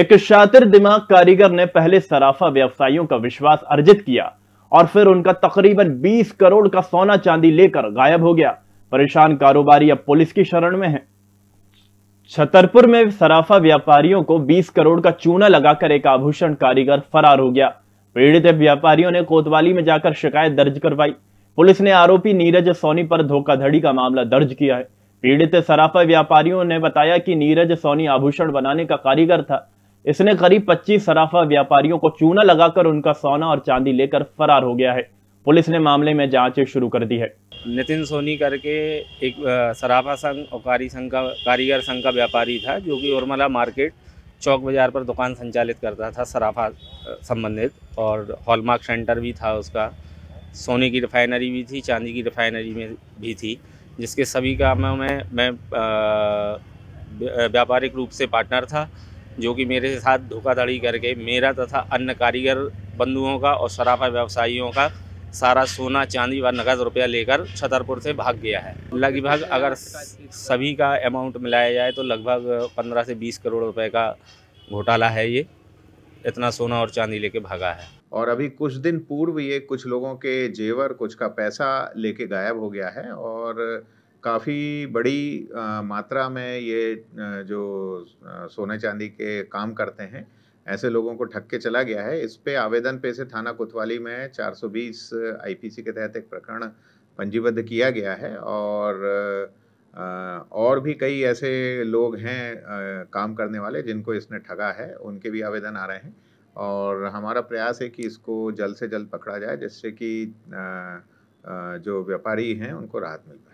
एक शातिर दिमाग कारीगर ने पहले सराफा व्यवसायियों का विश्वास अर्जित किया और फिर उनका तकरीबन 20 करोड़ का सोना चांदी लेकर गायब हो गया परेशान कारोबारी अब पुलिस की शरण में है छतरपुर में सराफा व्यापारियों को 20 करोड़ का चूना लगाकर एक आभूषण कारीगर फरार हो गया पीड़ित व्यापारियों ने कोतवाली में जाकर शिकायत दर्ज करवाई पुलिस ने आरोपी नीरज सोनी पर धोखाधड़ी का मामला दर्ज किया है पीड़ित सराफा व्यापारियों ने बताया कि नीरज सोनी आभूषण बनाने का कारीगर था इसने करीब 25 सराफा व्यापारियों को चूना लगाकर उनका सोना और चांदी लेकर फरार हो गया है पुलिस ने मामले में जांच शुरू कर दी है नितिन सोनी करके एक सराफा संघ और कारी संघ का कारीगर संघ का व्यापारी था जो कि उर्मला मार्केट चौक बाज़ार पर दुकान संचालित करता था सराफा संबंधित और हॉलमार्क सेंटर भी था उसका सोने की रिफाइनरी भी थी चांदी की रिफाइनरी में भी थी जिसके सभी कामों में मैं व्यापारिक रूप से पार्टनर था जो कि मेरे साथ धोखाधड़ी करके मेरा तथा अन्य कारीगर बंधुओं का और शराफा व्यवसायियों का सारा सोना चांदी व नकद रुपया लेकर छतरपुर से भाग गया है लगभग अगर सभी का अमाउंट मिलाया जाए तो लगभग पंद्रह से बीस करोड़ रुपए का घोटाला है ये इतना सोना और चांदी लेके भागा है और अभी कुछ दिन पूर्व ये कुछ लोगों के जेवर कुछ का पैसा लेके गायब हो गया है और काफ़ी बड़ी आ, मात्रा में ये जो सोने चांदी के काम करते हैं ऐसे लोगों को ठग के चला गया है इस पे आवेदन पे से थाना कोतवाली में 420 आईपीसी के तहत एक प्रकरण पंजीबद्ध किया गया है और और भी कई ऐसे लोग हैं काम करने वाले जिनको इसने ठगा है उनके भी आवेदन आ रहे हैं और हमारा प्रयास है कि इसको जल्द से जल्द पकड़ा जाए जिससे कि जो व्यापारी हैं उनको राहत मिल पाए